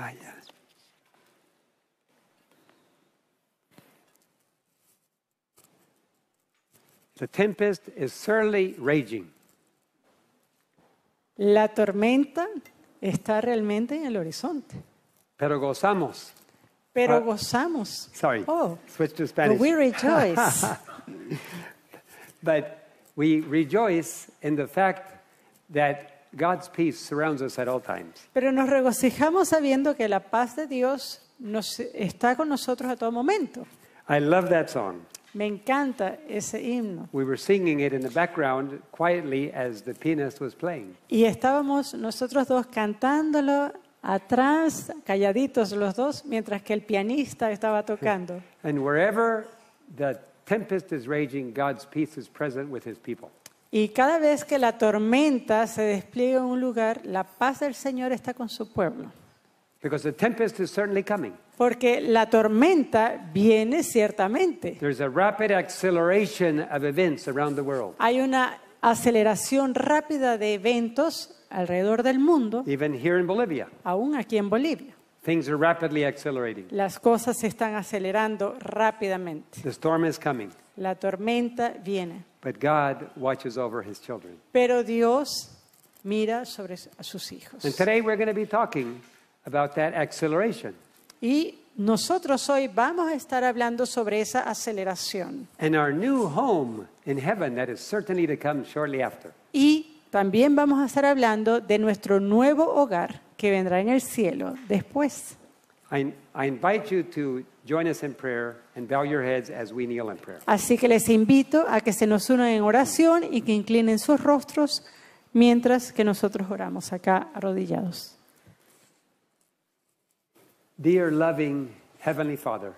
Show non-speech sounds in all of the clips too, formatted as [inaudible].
Ay, The tempest is surely raging. La tormenta está realmente en el horizonte. Pero gozamos. Pero uh, gozamos. Sorry. Oh. Switch to Spanish. But we rejoice. [laughs] but we rejoice in the fact that God's peace surrounds us at all times. Pero nos regocijamos sabiendo que la paz de Dios nos está con nosotros a todo momento. I love that song. Me encanta ese himno. We were singing it in the background quietly as the pianist was playing. Y estábamos nosotros dos cantándolo atrás, calladitos los dos, mientras que el pianista estaba tocando. And wherever the tempest is raging, God's peace is present with his people. Y cada vez que la tormenta se despliega en un lugar, la paz del Señor está con su pueblo. Porque la tormenta viene ciertamente. Hay una aceleración rápida de eventos alrededor del mundo. Aún aquí en Bolivia. Las cosas se están acelerando rápidamente. La tormenta viene. Pero Dios mira sobre sus hijos. Y nosotros hoy vamos a estar hablando sobre esa aceleración. Y también vamos a estar hablando de nuestro nuevo hogar que vendrá en el cielo después. Así que les invito a que se nos unan en oración y que inclinen sus rostros mientras que nosotros oramos acá arrodillados. Dear loving heavenly Father.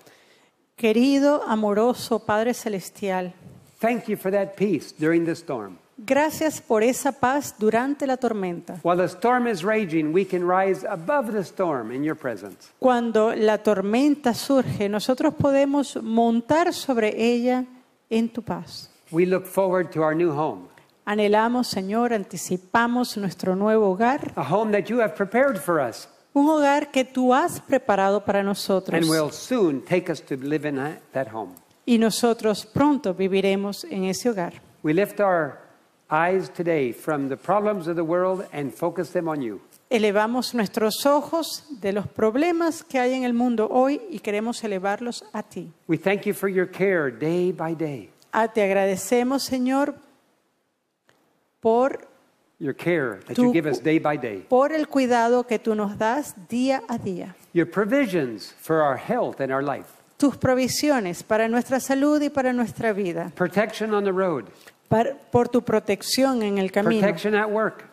Querido amoroso Padre celestial. Thank you for that peace during the storm. Gracias por esa paz durante la tormenta. the storm is raging, we can rise above the storm in your presence. Cuando la tormenta surge, nosotros podemos montar sobre ella en tu paz. We look forward to our new home. Anhelamos, Señor, anticipamos nuestro nuevo hogar. A home that you have prepared for us. Un hogar que tú has preparado para nosotros. And soon take us to live in that home. Y nosotros pronto viviremos en ese hogar. We lift our eyes today from the problems of the world and focus them on you. Elevamos nuestros ojos de los problemas que hay en el mundo hoy y queremos elevarlos a ti. We thank you for your care day by day. Ah, te agradecemos, Señor, por Your care that tu, you give us day by day. Por el cuidado que tú nos das día a día. Your provisions for our health and our life. Tus provisiones para nuestra salud y para nuestra vida. Protection on the road. por tu protección en el camino. Protection at work.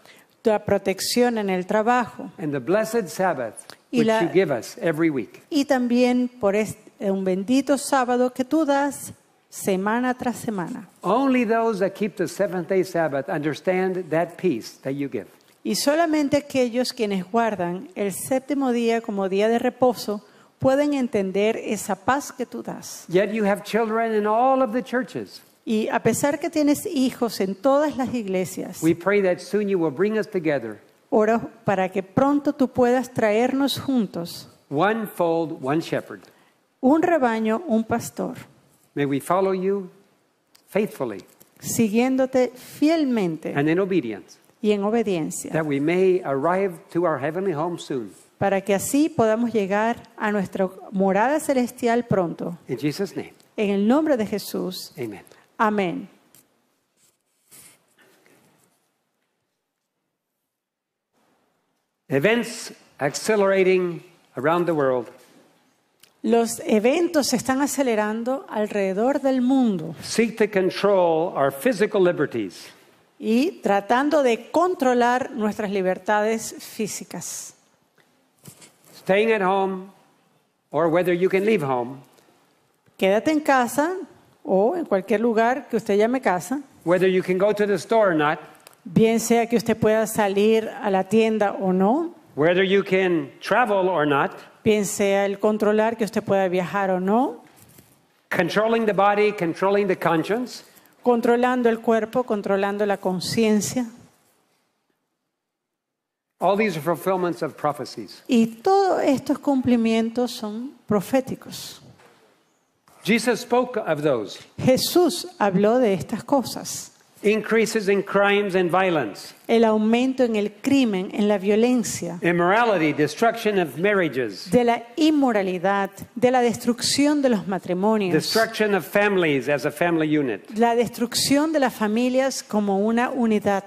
Tu protección en el trabajo. And the blessed Sabbath y, which you give us every week. y también por este, un bendito sábado que tú das semana tras semana. Only those that keep the seventh day Sabbath understand that peace that you give. Y solamente aquellos quienes guardan el séptimo día como día de reposo pueden entender esa paz que tú das. Yet you have children in all of the churches. Y a pesar que tienes hijos en todas las iglesias, We oro para que pronto tú puedas traernos juntos un rebaño, un pastor, we siguiéndote fielmente y en obediencia, para que así podamos llegar a nuestra morada celestial pronto. En el nombre de Jesús. Amén. Amén. Events accelerating around the world. Los eventos se están acelerando alrededor del mundo Seek to control our physical liberties. y tratando de controlar nuestras libertades físicas. Staying at home or whether you can leave home Quédate en casa o en cualquier lugar que usted llame casa. Whether Bien sea que usted pueda salir a la tienda o no. Whether Bien sea el controlar que usted pueda viajar o no. Controlando el cuerpo, controlando la conciencia. Y todos estos cumplimientos son proféticos. Jesus spoke of those. Jesús habló de estas cosas. Increases in crimes and violence. El aumento en el crimen, en la violencia. Immorality, destruction of marriages. De la inmoralidad, de la destrucción de los matrimonios. Destruction of families as a family unit. La destrucción de las familias como una unidad.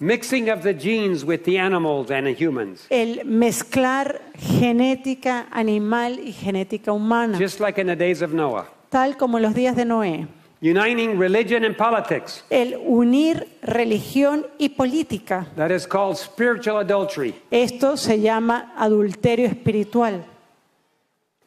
Mixing of the genes with the animals and the humans. El mezclar genética animal y genética humana. Just like in the days of Noah. Tal como los días de Noé. Uniting religion and politics. El unir religión y política. That is called spiritual adultery. Esto se llama adulterio espiritual.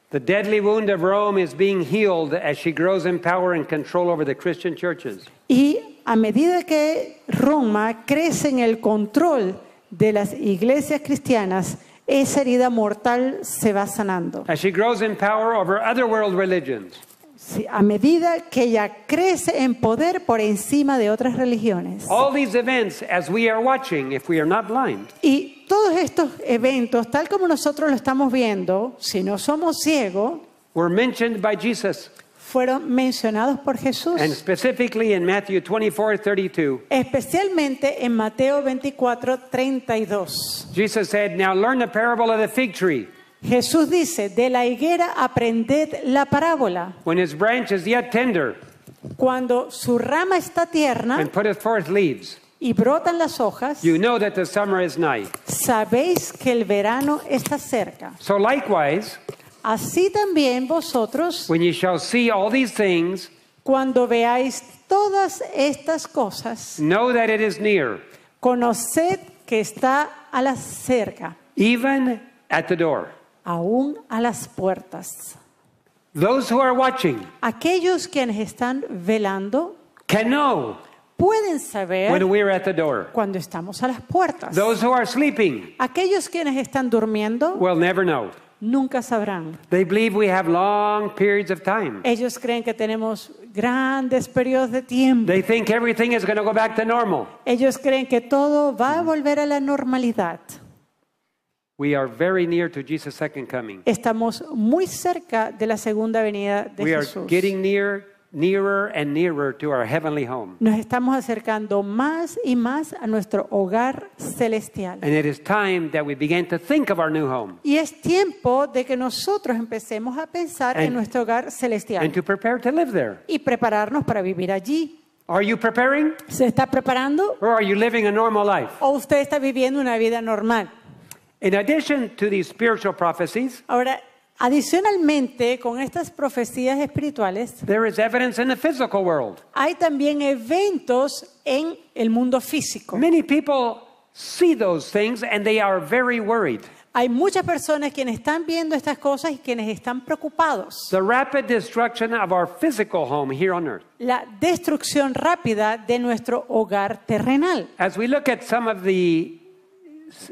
The deadly wound of Rome is being healed as she grows in power and control over the Christian churches. Y a medida que Roma crece en el control de las iglesias cristianas, esa herida mortal se va sanando. a medida que ella crece en poder por encima de otras religiones. Y todos estos eventos, tal como nosotros lo estamos viendo, si no somos ciegos, were mentioned by Jesus fueron mencionados por Jesús. And specifically in Matthew 24, 32. Especialmente en Mateo 24, 32. Jesus said, "Now learn the parable of the fig tree." Jesús dice, de la higuera aprended la parábola. When his branch is yet tender, cuando su rama está tierna, and put forth leaves, y brotan las hojas, you know that the summer is nigh. Sabéis que el verano está cerca. So likewise, Así también vosotros, cuando veáis todas estas cosas, conoced que está a la cerca, even at the door. aún a las puertas. Aquellos quienes están velando pueden saber cuando estamos a las puertas. Aquellos quienes están durmiendo will never know nunca sabrán. Ellos creen que tenemos grandes periodos de tiempo. Ellos creen que todo va a volver a la normalidad. Estamos muy cerca de la segunda venida de Jesús. getting nos estamos acercando más y más a nuestro hogar celestial. Y es tiempo de que nosotros empecemos a pensar en nuestro hogar celestial. Y prepararnos para vivir allí. ¿Se está preparando? ¿O usted está viviendo una vida normal? In addition to these spiritual ahora Adicionalmente, con estas profecías espirituales, there is evidence in the physical world. hay también eventos en el mundo físico. Many people see those things and they are very worried. Hay muchas personas quienes están viendo estas cosas y quienes están preocupados. The rapid destruction of our physical home here on earth. La destrucción rápida de nuestro hogar terrenal. As we look at some of the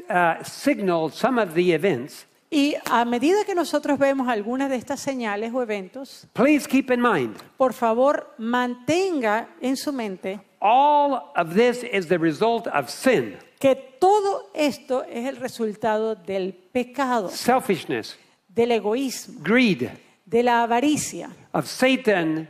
uh, signals, some of the events. Y a medida que nosotros vemos algunas de estas señales o eventos, please keep mind por favor mantenga en su mente que todo esto es el resultado del pecado, del egoísmo, de la avaricia, de Satan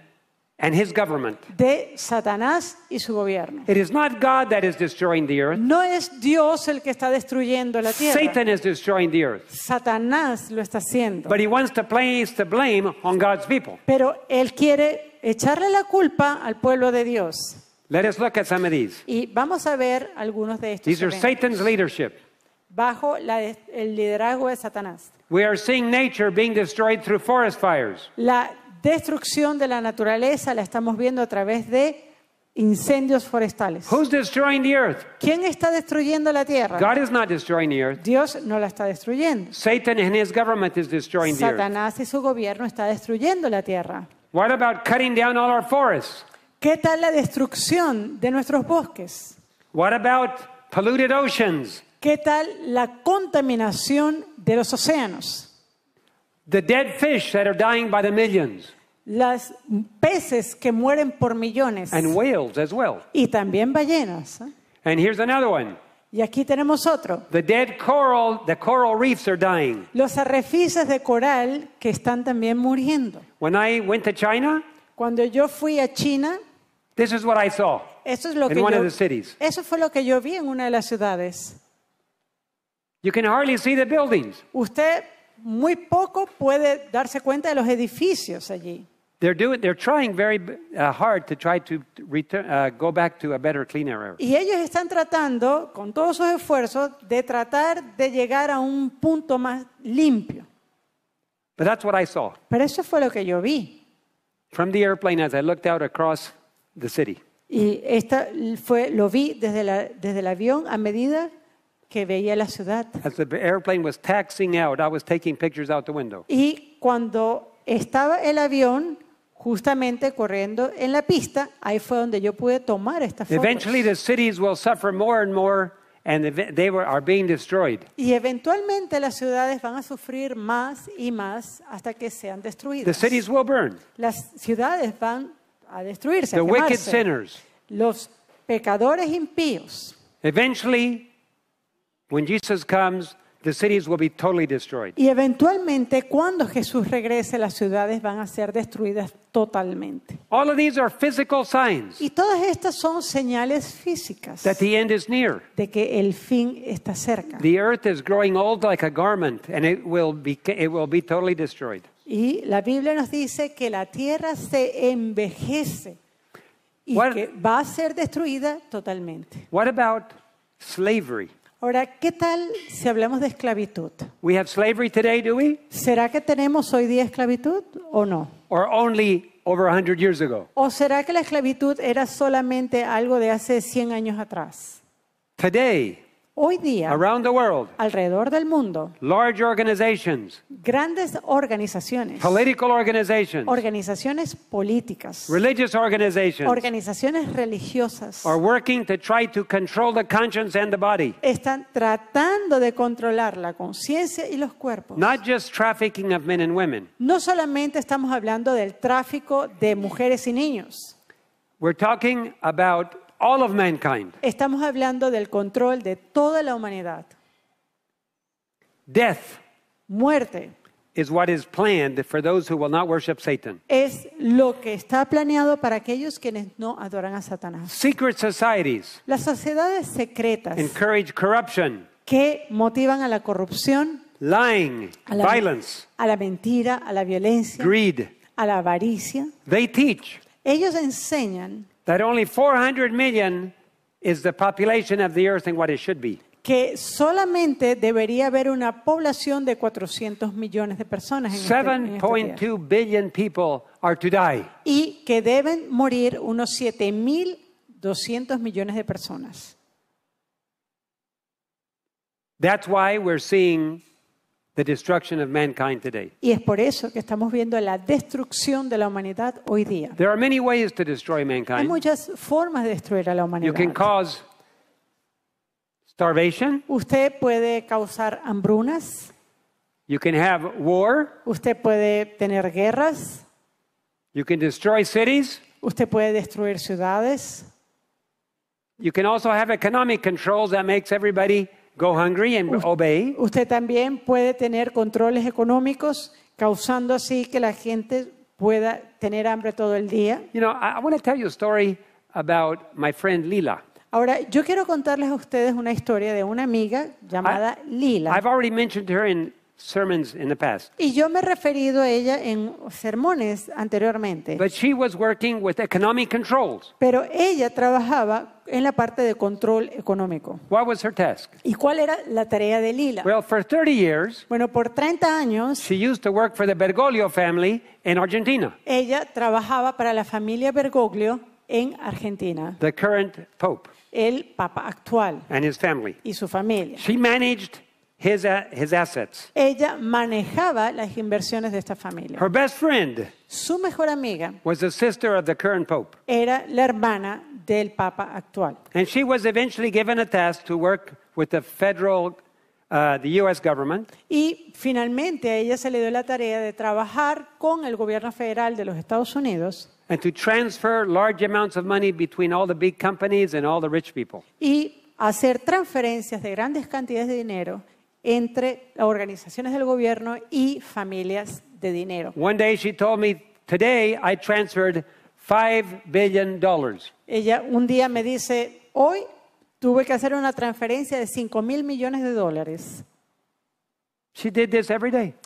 and his government. De Satanás y su gobierno. It is not God that is destroying the earth. No es Dios el que está destruyendo la tierra. Satan is destroying the earth. Satanás lo está haciendo. But he wants to place the blame on God's people. Pero él quiere echarle la culpa al pueblo de Dios. Let us look at some of these. Y vamos a ver algunos de estos. These eventos. are Satan's leadership. Bajo la, el liderazgo de Satanás. We are seeing nature being destroyed through forest fires. La destrucción de la naturaleza la estamos viendo a través de incendios forestales. Who's destroying the earth? ¿Quién está destruyendo la tierra? Dios no la está destruyendo. Satan and his government is destroying the earth. Satanás y su gobierno está destruyendo la tierra. What about cutting down all our forests? ¿Qué tal la destrucción de nuestros bosques? What about polluted oceans? ¿Qué tal la contaminación de los océanos? The dead fish that are dying by the millions. Las peces que mueren por millones. And whales as well. Y también ballenas. ¿eh? And here's another one. Y aquí tenemos otro. The dead coral, the coral reefs are dying. Los arrecifes de coral que están también muriendo. When I went to China, cuando yo fui a China, this is what I saw. Eso es lo in que one yo, of the cities. Eso fue lo que yo vi en una de las ciudades. You can hardly see the buildings. Usted muy poco puede darse cuenta de los edificios allí. They're doing, they're trying very uh, hard to try to return, uh, go back to a better, cleaner area. Y ellos están tratando, con todos sus esfuerzos, de tratar de llegar a un punto más limpio. But that's what I saw. Pero eso fue lo que yo vi. From the airplane as I looked out across the city. Y esta fue, lo vi desde, la, desde el avión a medida que veía la ciudad. Y cuando estaba el avión justamente corriendo en la pista, ahí fue donde yo pude tomar estas fotos. Eventually Y eventualmente las ciudades van a sufrir más y más hasta que sean destruidas. Las ciudades van a destruirse, Los pecadores impíos. Eventually When Jesus comes, the cities will be totally destroyed. Y eventualmente cuando Jesús regrese las ciudades van a ser destruidas totalmente. All of these are physical signs Y todas estas son señales físicas that the end is near. de que el fin está cerca. The earth is growing old like a garment and it will be it will be totally destroyed. Y la Biblia nos dice que la tierra se envejece y What- que va a ser destruida totalmente. What about slavery? Ahora, ¿qué tal si hablamos de esclavitud? ¿Será que tenemos hoy día esclavitud o no? ¿O será que la esclavitud era solamente algo de hace 100 años atrás? Hoy día, around the world, alrededor del mundo, large organizations, grandes organizaciones, political organizations, organizaciones políticas, religious organizations, organizaciones religiosas, are working to try to control the conscience and the body. Están tratando de controlar la conciencia y los cuerpos. Not just trafficking of men and women. No solamente estamos hablando del tráfico de mujeres y niños. We're talking about Estamos hablando del control de toda la humanidad. Death Muerte es lo que está planeado para aquellos quienes no adoran a Satanás. Secret societies Las sociedades secretas encourage que motivan a la corrupción, lying, a la, mentira, a la violencia, greed. a la avaricia, ellos enseñan that only 400 million is the population of the earth and what it should be. que solamente debería haber una población de 400 millones de personas en, este, 7.2 este billion people are to die. Y que deben morir unos 7.200 millones de personas. That's why we're seeing The destruction of mankind today. Y es por eso que estamos viendo la destrucción de la humanidad hoy día. There are many ways to destroy mankind. Hay muchas formas de destruir a la humanidad. You can cause starvation. Usted puede causar hambrunas. You can have war. Usted puede tener guerras. You can destroy cities. Usted puede destruir ciudades. You can also have economic controls that makes everybody Go hungry and obey. Usted también puede tener controles económicos, causando así que la gente pueda tener hambre todo el día. You know, I, want to tell you a story about my friend Lila. Ahora, yo quiero contarles a ustedes una historia de una amiga llamada Lila. sermons in the past. Y yo me he referido a ella en sermones anteriormente. But she was working with economic controls. Pero ella trabajaba en la parte de control económico. What was her task? ¿Y cuál era la tarea de Lila? Well, for 30 years, bueno, por 30 años, she used to work for the Bergoglio family in Argentina. Ella trabajaba para la familia Bergoglio en Argentina. The current pope. El papa actual. And his family. Y su familia. She managed his, his assets. Ella manejaba las inversiones de esta familia. Her best friend Su mejor amiga was the sister of the current pope. era la hermana del papa actual. And she was eventually given a task to work with the federal Uh, the US government. Y finalmente a ella se le dio la tarea de trabajar con el gobierno federal de los Estados Unidos. and and to transfer large amounts of money between all all the the big companies rich people. Y hacer transferencias de grandes cantidades de dinero entre organizaciones del gobierno y familias de dinero. Ella un día me dice, "Hoy tuve que hacer una transferencia de 5 mil millones de dólares."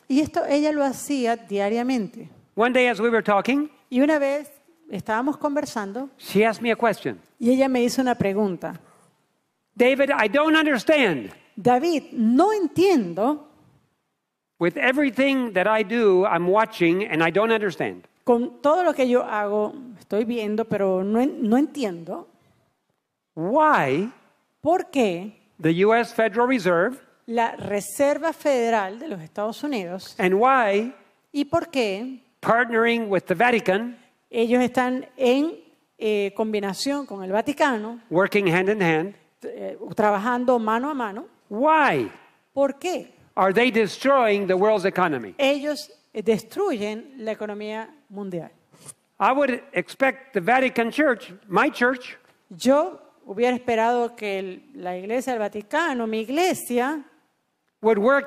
Y esto ella lo hacía diariamente. y una vez estábamos conversando, Y ella me hizo una pregunta. David, I don't understand. David, no entiendo. Con todo lo que yo hago, estoy viendo, pero no, entiendo. ¿Por qué? La Reserva Federal de los Estados Unidos. ¿Y por qué? Partnering with the Vatican. Ellos están en eh, combinación con el Vaticano. Working hand in hand. Eh, trabajando mano a mano. Why? ¿Por qué? Are they destroying the world's economy? Ellos eh, destruyen la economía mundial. I would expect the Vatican Church, my church, Yo hubiera esperado que el- la Iglesia del Vaticano, mi iglesia, would work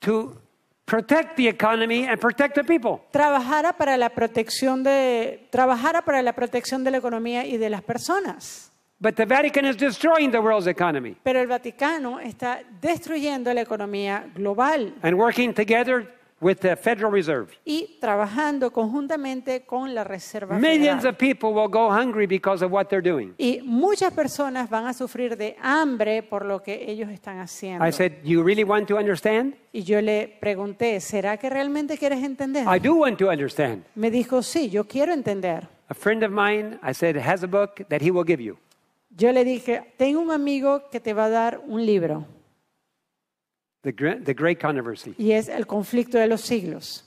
to protect the economy and protect the people. trabajara para la protección de trabajara para la protección de la economía y de las personas. But the Vatican is destroying the world's economy. Pero el Vaticano está destruyendo la economía global And working together with the Federal Reserve. y trabajando conjuntamente con la Reserva Millions Federal. of people will go hungry because of what they're doing. Y muchas personas van a sufrir de hambre por lo que ellos están haciendo. I said, You really want to understand? y yo le pregunté, ¿será que realmente quieres entender? I do want to understand. Me dijo, sí, yo quiero entender. A friend of mine, I said, has a book that he will give you. yo le dije, tengo un amigo que te va a dar un libro. The Great, the great Controversy. Y es El conflicto de los siglos.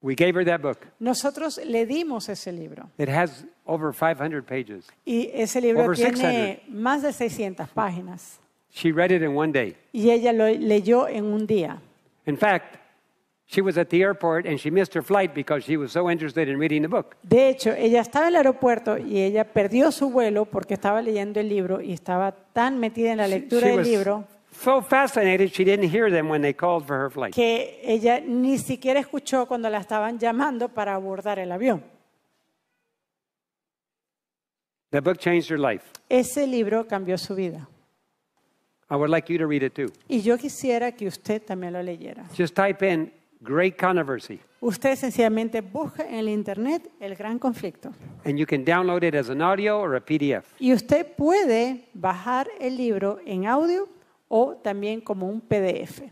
We gave her that book. Nosotros le dimos ese libro. It has over 500 pages. Y ese libro over tiene 600. más de 600 páginas. She read it in one day. Y ella lo leyó en un día. In fact, de hecho, ella estaba en el aeropuerto y ella perdió su vuelo porque estaba leyendo el libro y estaba tan metida en la lectura del libro. So fascinated she didn't hear them when they called for her flight. Que ella ni siquiera escuchó cuando la estaban llamando para abordar el avión. The book changed her life. Ese libro cambió su vida. I would like you to read it too. Y yo quisiera que usted también lo leyera. Just type in Usted sencillamente busca en el internet el gran conflicto. Y usted puede bajar el libro en audio o también como un PDF.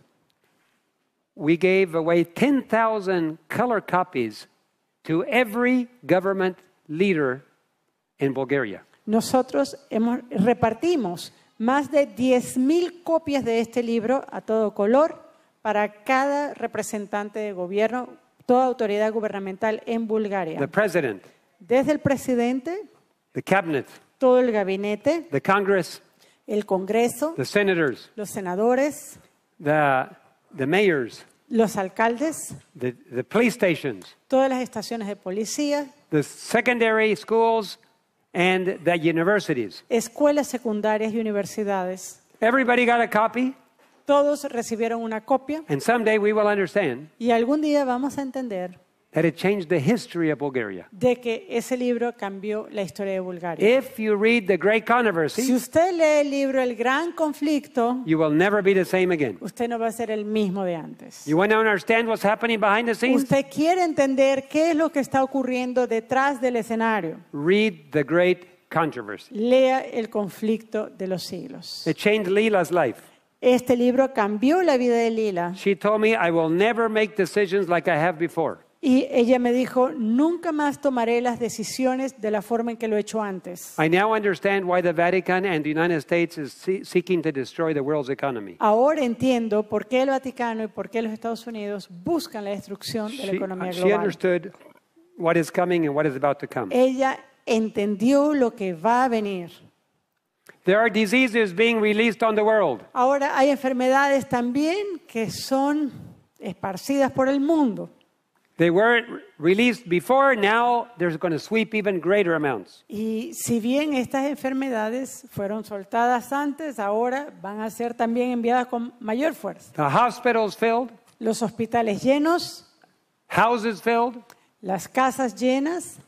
We gave away 10,000 color copies to every government leader in Bulgaria. Nosotros hemos, repartimos más de 10.000 copias de este libro a todo color para cada representante de gobierno, toda autoridad gubernamental en Bulgaria. Desde el presidente, todo el gabinete, el Congreso, los senadores, los alcaldes, todas las estaciones de policía, the secondary schools and escuelas secundarias y universidades. Everybody got a copy? Todos recibieron una copia. Y algún día vamos a entender de que ese libro cambió la historia de Bulgaria. Si usted lee el libro El Gran Conflicto, usted no va a ser el mismo de antes. Usted quiere entender qué es lo que está ocurriendo detrás del escenario. The Lea el conflicto de los siglos. changed life. Este libro cambió la vida de Lila. She told me I will never make decisions like I have before. Y ella me dijo, nunca más tomaré las decisiones de la forma en que lo he hecho antes. Ahora entiendo por qué el Vaticano y por qué los Estados Unidos buscan la destrucción de la economía global. Ella entendió lo que va a venir. Ahora hay enfermedades también que son esparcidas por el mundo. They released before, now going to sweep even greater amounts. Y si bien estas enfermedades fueron soltadas antes, ahora van a ser también enviadas con mayor fuerza. Los hospitales llenos. Houses filled. Las casas llenas.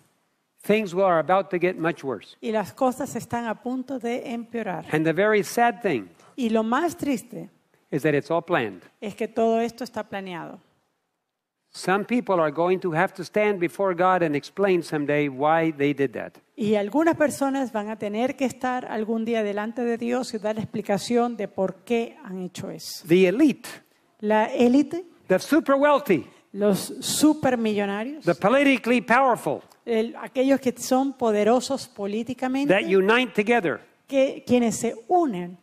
Things are about to get much worse. Y las cosas están a punto de empeorar. And the very sad thing y lo más triste is that it's all planned. es que todo esto está planeado. Some people are going to have to stand before God and explain someday why they did that. Y algunas personas van a tener que estar algún día delante de Dios y dar la explicación de por qué han hecho eso. The elite. La élite. The super wealthy. Los supermillonarios. The politically powerful. aquellos que son poderosos políticamente. Que quienes se unen.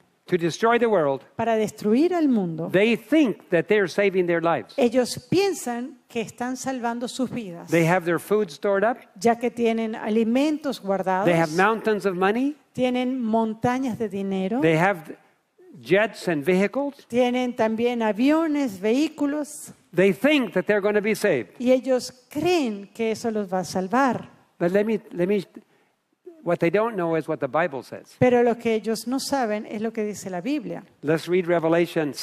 para destruir el mundo, Ellos piensan que están salvando sus vidas. Ya que tienen alimentos guardados. Tienen montañas de dinero. Tienen también aviones, vehículos. They think that they're going to be saved. Y ellos creen que eso los va a salvar. But let me, let me, what they don't know is what the Bible says. Pero lo que ellos no saben es lo que dice la Biblia. Let's read Revelation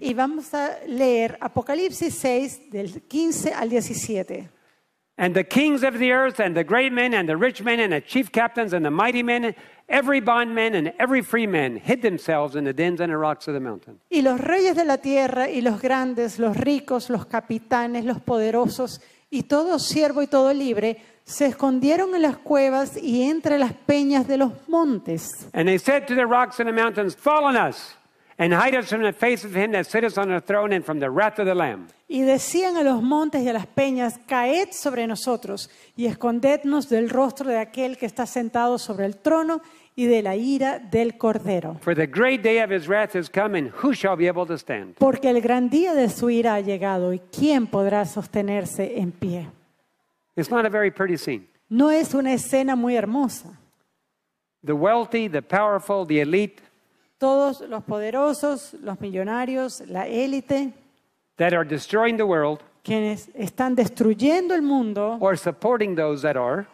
Y vamos a leer Apocalipsis 6 del 15 al 17. And the kings of the earth, and the great men, and the rich men, and the chief captains, and the mighty men, every bondman and every freeman hid themselves in the dens and the rocks of the mountain. Y los reyes de la tierra, y los grandes, los ricos, los capitanes, los poderosos, y todo siervo y todo libre, se escondieron en las cuevas y entre las peñas de los montes. And they said to the rocks and the mountains, Fall on us. And hide us from the face of him that sitteth on the throne and from the wrath of the Lamb. Y decían a los montes y a las peñas, caed sobre nosotros y escondednos del rostro de aquel que está sentado sobre el trono y de la ira del cordero. For the great day of his wrath is coming. who shall be able to stand? Porque el gran día de su ira ha llegado y quién podrá sostenerse en pie. It's not a very pretty scene. No es una escena muy hermosa. The wealthy, the powerful, the elite todos los poderosos, los millonarios, la élite, quienes están destruyendo el mundo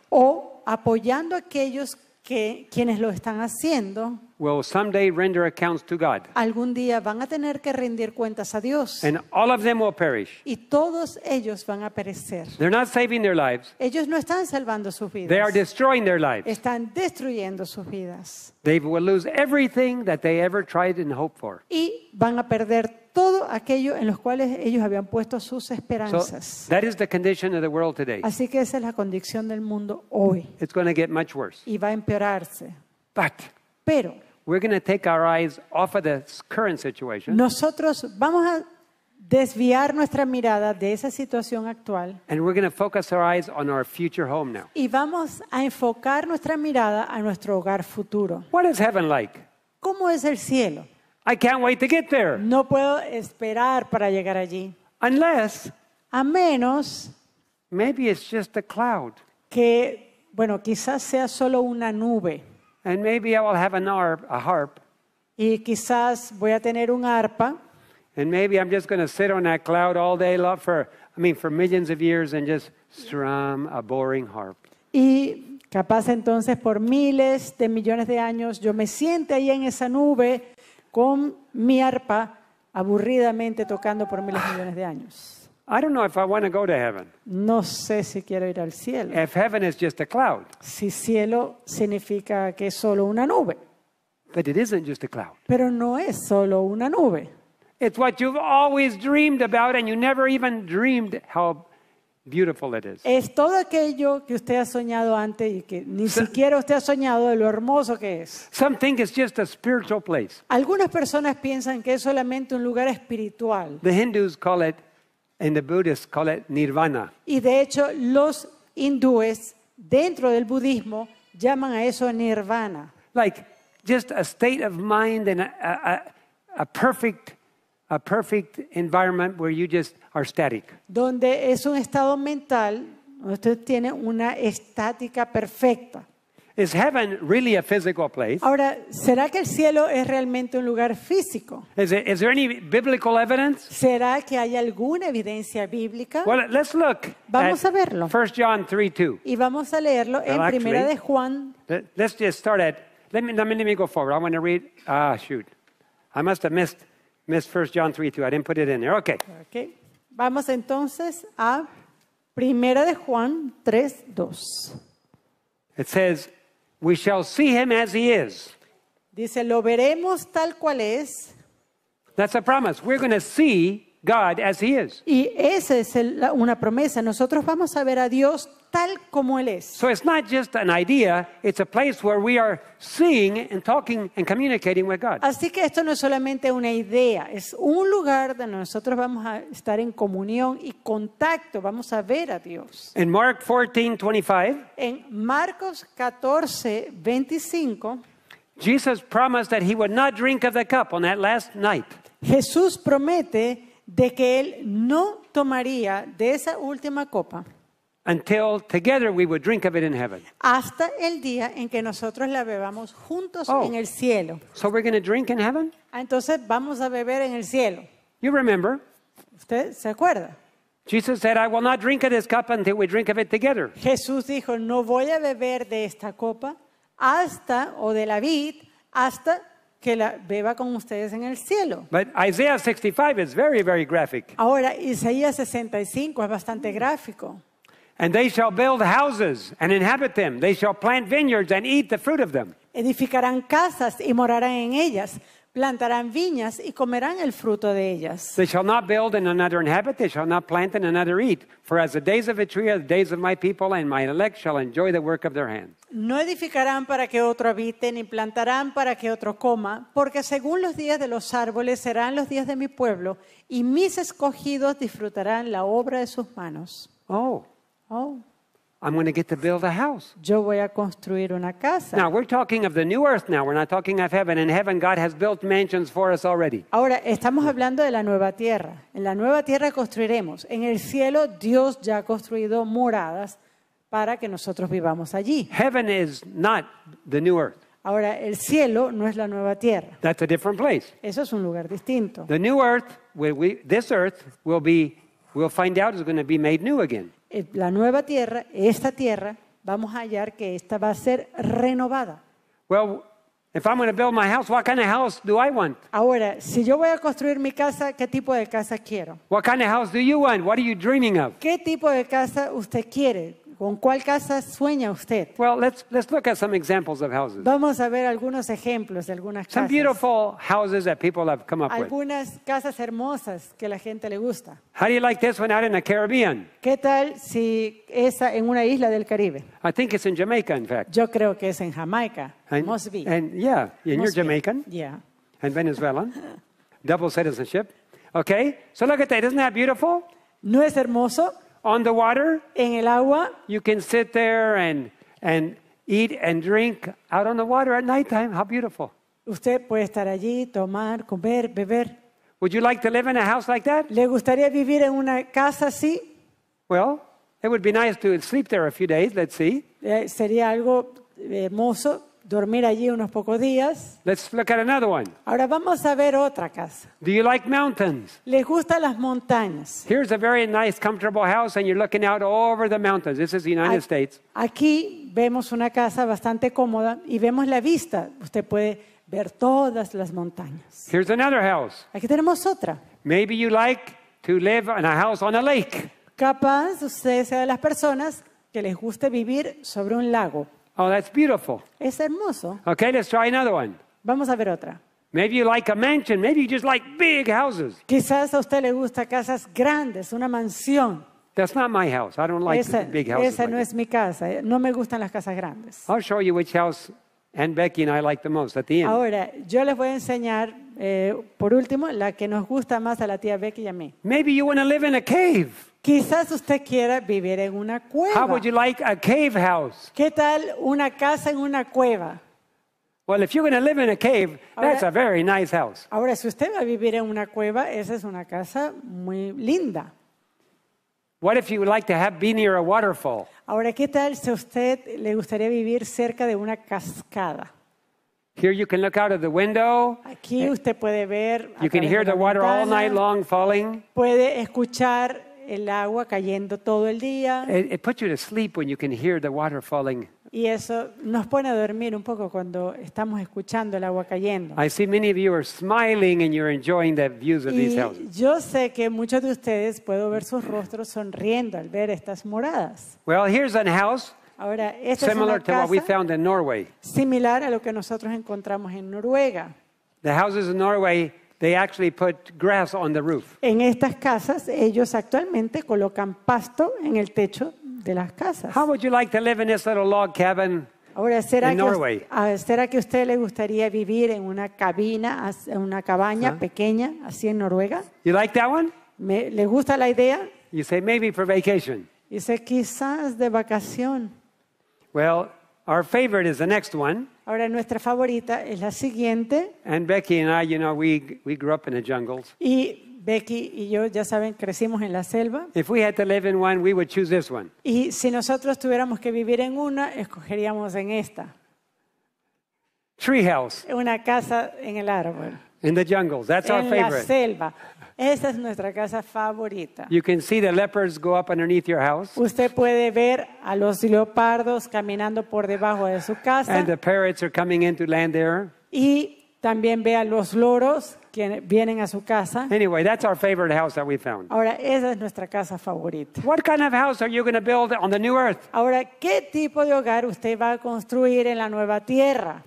o apoyando a aquellos que quienes lo están haciendo will someday render accounts to God. Algún día van a tener que rendir cuentas a Dios. And all of them will perish. Y todos ellos van a perecer. They're not saving their lives. Ellos no están salvando sus vidas. They are destroying their lives. Están destruyendo sus vidas. They will lose everything that they ever tried and hoped for. Y van a perder todo aquello en los cuales ellos habían puesto sus esperanzas. So, that is the condition of the world today. Así que esa es la condición del mundo hoy. It's going to get much worse. Y va a empeorarse. But, Pero nosotros vamos a desviar nuestra mirada de esa situación actual. Y vamos a enfocar nuestra mirada a nuestro hogar futuro. What is heaven like? ¿Cómo es el cielo? No puedo esperar para llegar allí. a menos cloud. que, bueno, quizás sea solo una nube. And maybe I will have an arp, harp. Y quizás voy a tener un arpa. And maybe I'm just going to sit on that cloud all day long for, I mean, for millions of years and just strum a boring harp. Y capaz entonces por miles de millones de años yo me siente ahí en esa nube con mi arpa aburridamente tocando por miles de millones de años. I don't know if I want to go to heaven. No sé si quiero ir al cielo. If heaven is just a cloud. Si cielo significa que es solo una nube. But it isn't just a cloud. Pero no es solo una nube. It's what you've always dreamed about and you never even dreamed how beautiful it is. Es todo aquello que usted ha soñado antes y que ni so, siquiera usted ha soñado de lo hermoso que es. Some think it's just a spiritual place. Algunas personas piensan que es solamente un lugar espiritual. The Hindus call it And the Buddhists call it nirvana. Y de hecho, los hindúes dentro del budismo llaman a eso nirvana. Like just a state of mind and a, a, a perfect a perfect environment where you just are static. Donde es un estado mental donde usted tiene una estática perfecta. Is heaven really a physical place? Ahora, ¿será que el cielo es realmente un lugar físico? Is, it, is there any biblical evidence? ¿Será que hay alguna evidencia bíblica? Well, let's look vamos a verlo. 1 John 3, 2. Y vamos a leerlo well, en actually, Primera de Juan. Let's just start at, let me, let me, let me go forward. I want to read, ah, shoot. I must have missed, missed 1 John 3, 2. I didn't put it in there. Okay. Okay. Vamos entonces a Primera de Juan 3, 2. It says, we shall see him as he is. Dice, lo veremos tal cual es. That's a promise. We're going to see God as he is. Y esa es el, una promesa. Nosotros vamos a ver a Dios tal como él es. So it's not just an idea, it's a place where we are seeing and talking and communicating with God. Así que esto no es solamente una idea, es un lugar donde nosotros vamos a estar en comunión y contacto, vamos a ver a Dios. In Mark 14:25, en Marcos 14:25 Jesus promised that he would not drink of the cup on that last night. Jesús promete de que él no tomaría de esa última copa. until together we would drink of it in heaven. Hasta el día en que nosotros la bebamos juntos Oh. en el cielo. So we're going to drink in heaven? Ah, entonces vamos a beber en el cielo. You remember, ¿Usted se acuerda? Jesus said, I will not drink of this cup until we drink of it together. Jesús dijo, no voy a beber de esta copa hasta, o de la vid, hasta que la beba con ustedes en el cielo. But Isaiah 65 is very, very graphic. Ahora, Isaías 65 es bastante gráfico. And they shall build houses and inhabit them. They shall plant vineyards and eat the fruit of them. Edificarán casas y morarán en ellas. Plantarán viñas y comerán el fruto de ellas. They shall not build and another inhabit. They shall not plant and another eat. For as the days of tree are the days of my people, and my elect shall enjoy the work of their hands. No edificarán para que otro habite, ni plantarán para que otro coma, porque según los días de los árboles serán los días de mi pueblo, y mis escogidos disfrutarán la obra de sus manos. Oh. Oh. I'm going to get to build a house. Yo voy a construir una casa. Now we're talking of the new earth now. We're not talking of heaven. In heaven God has built mansions for us already. Ahora estamos hablando de la nueva tierra. En la nueva tierra construiremos. En el cielo Dios ya ha construido moradas para que nosotros vivamos allí. Heaven is not the new earth. Ahora el cielo no es la nueva tierra. That's a different place. Eso es un lugar distinto. The new earth, we, this earth will be we'll find out is going to be made new again. Eh, la nueva tierra, esta tierra, vamos a hallar que esta va a ser renovada. Ahora, si yo voy a construir mi casa, ¿qué tipo de casa quiero? What kind of house do you ¿Qué tipo de casa usted quiere? ¿Con cuál casa sueña usted? Well, let's, let's look at some examples of houses. Vamos a ver algunos ejemplos de algunas casas. Some beautiful houses that people have come up with. Algunas casas hermosas que la gente le gusta. How do you like this one out in the Caribbean? ¿Qué tal si esa en una isla del Caribe? I think it's in Jamaica, in fact. Yo creo que es en Jamaica. And, Must be. and yeah, and you're be. Jamaican Yeah. and Venezuelan. Double citizenship. Okay, so look at that. Isn't that beautiful? ¿No es hermoso? on the water. En el agua. You can sit there and, and eat and drink out on the water at nighttime. How beautiful. Usted puede estar allí, tomar, comer, beber. Would you like to live in a house like that? ¿Le gustaría vivir en una casa así? Well, it would be nice to sleep there a few days, let's see. Eh, sería algo hermoso dormir allí unos pocos días. Let's look at another one. Ahora vamos a ver otra casa. Do you like mountains? Les gustan las montañas. Here's a very nice, comfortable house, and you're looking out over the mountains. This is the United States. Aquí vemos una casa bastante cómoda y vemos la vista. Usted puede ver todas las montañas. Here's another house. Aquí tenemos otra. Maybe you like to live in a house on a lake. Capaz usted sea de las personas que les guste vivir sobre un lago. Oh, that's beautiful. Es hermoso. Okay, let's try another one. Vamos a ver otra. Maybe you like a mansion. Maybe you just like big houses. Quizás a usted le gusta casas grandes, una mansión. That's not my house. I don't like esa, big houses. Esa like no that. es mi casa. No me gustan las casas grandes. I'll show you which house and Becky and I like the most at the end. Ahora, yo les voy a enseñar eh, por último la que nos gusta más a la tía Becky y a mí. Maybe you want to live in a cave. Quizás usted quiera vivir en una cueva. How would you like a cave house? ¿Qué tal una casa en una cueva? Well, if you're going to live in a cave, ahora, that's a very nice house. Ahora, si usted va a vivir en una cueva, esa es una casa muy linda. What if you would like to have, be near a waterfall? Ahora, ¿qué tal si usted le gustaría vivir cerca de una cascada? Here you can look out of the window. Aquí usted puede ver. You can hear the water all night long falling. Puede escuchar el agua cayendo todo el día. It, it puts you to sleep when you can hear the water falling. Y eso nos pone a dormir un poco cuando estamos escuchando el agua cayendo. I see many of you are smiling and you're enjoying the views of these Y houses. yo sé que muchos de ustedes puedo ver sus rostros sonriendo al ver estas moradas. Well, here's a house Ahora, esta es similar una to what we casa found in Norway. similar a lo que nosotros encontramos en Noruega. The houses in Norway They actually put grass on the roof. En estas casas ellos actualmente colocan pasto en el techo de las casas. How would you like to live in this little log cabin? Ahora, ¿será, in que, ¿será que a usted le gustaría vivir en una cabina, en una cabaña huh? pequeña, así en Noruega? You like that one? Me, ¿Le gusta la idea? You say maybe for vacation. Dice quizás de vacación. Well, Our favorite is the next one. Ahora nuestra favorita es la siguiente. And Becky and I, you know, we we grew up in the jungles. Y Becky y yo ya saben crecimos en la selva. If we had to live in one, we would choose this one. Y si nosotros tuviéramos que vivir en una, escogeríamos en esta. Tree house. Una casa en el árbol. In the jungles. That's en our favorite. la selva. Esa es nuestra casa favorita. You can see the leopards go up underneath your house. Usted puede ver a los leopardos caminando por debajo de su casa. And the parrots are coming in to land there. Y también ve a los loros que vienen a su casa. Anyway, that's our favorite house that we found. Ahora, esa es nuestra casa favorita. What kind of house are you going to build on the new earth? Ahora, ¿qué tipo de hogar usted va a construir en la nueva tierra?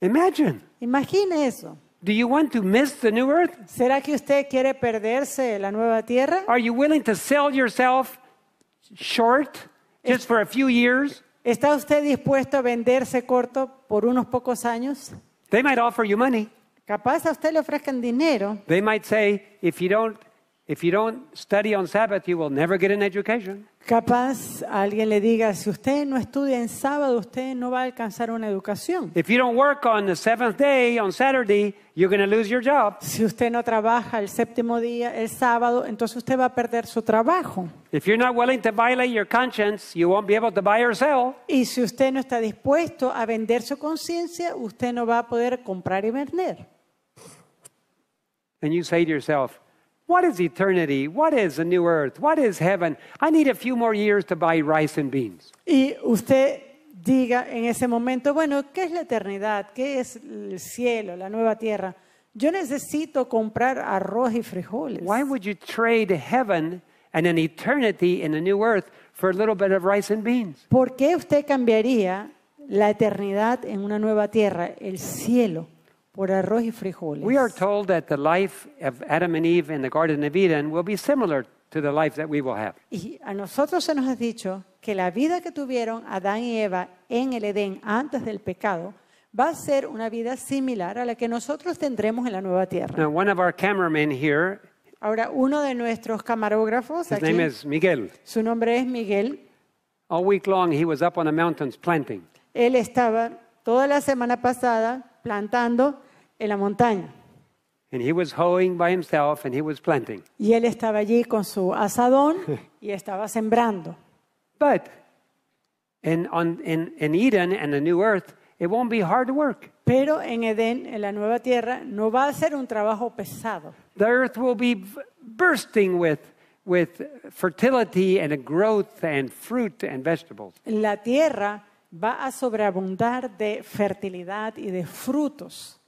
Imagine. Imagine eso. Do you want to miss the new earth? ¿Será que usted quiere perderse la nueva tierra? Are you willing to sell yourself short just for a few years? ¿Está usted dispuesto a venderse corto por unos pocos años? They might offer you money. Capaz a usted le ofrezcan dinero. They might say if you don't if you don't study on Sabbath, you will never get an education. Capaz alguien le diga, si usted no estudia en sábado, usted no va a alcanzar una educación. If you don't work on the seventh day on Saturday, you're going to lose your job. Si usted no trabaja el séptimo día, el sábado, entonces usted va a perder su trabajo. If you're not willing to violate your conscience, you won't be able to buy or sell. Y si usted no está dispuesto a vender su conciencia, usted no va a poder comprar y vender. And you say to yourself, What is eternity? What is a new earth? What is heaven? I need a few more years to buy rice and beans. Y usted diga en ese momento, bueno, ¿qué es la eternidad? ¿Qué es el cielo, la nueva tierra? Yo necesito comprar arroz y frijoles. Why would you trade heaven and an eternity in a new earth for a little bit of rice and beans? ¿Por qué usted cambiaría la eternidad en una nueva tierra, el cielo? por arroz y frijoles. Y a nosotros se nos ha dicho que la vida que tuvieron Adán y Eva en el Edén antes del pecado va a ser una vida similar a la que nosotros tendremos en la nueva tierra. Ahora, uno de nuestros camarógrafos, su nombre es Miguel. All week long he was up on the mountains planting. Él estaba toda la semana pasada plantando en la montaña. And he was hoeing by himself and he was planting. Y él estaba allí con su asadón [laughs] y estaba sembrando. But in, on, in, in Eden and the new earth, it won't be hard work. Pero en Edén, en la nueva tierra, no va a ser un trabajo pesado. The earth will be bursting with with fertility and a growth and fruit and vegetables. La tierra va a sobreabundar de fertilidad y de frutos.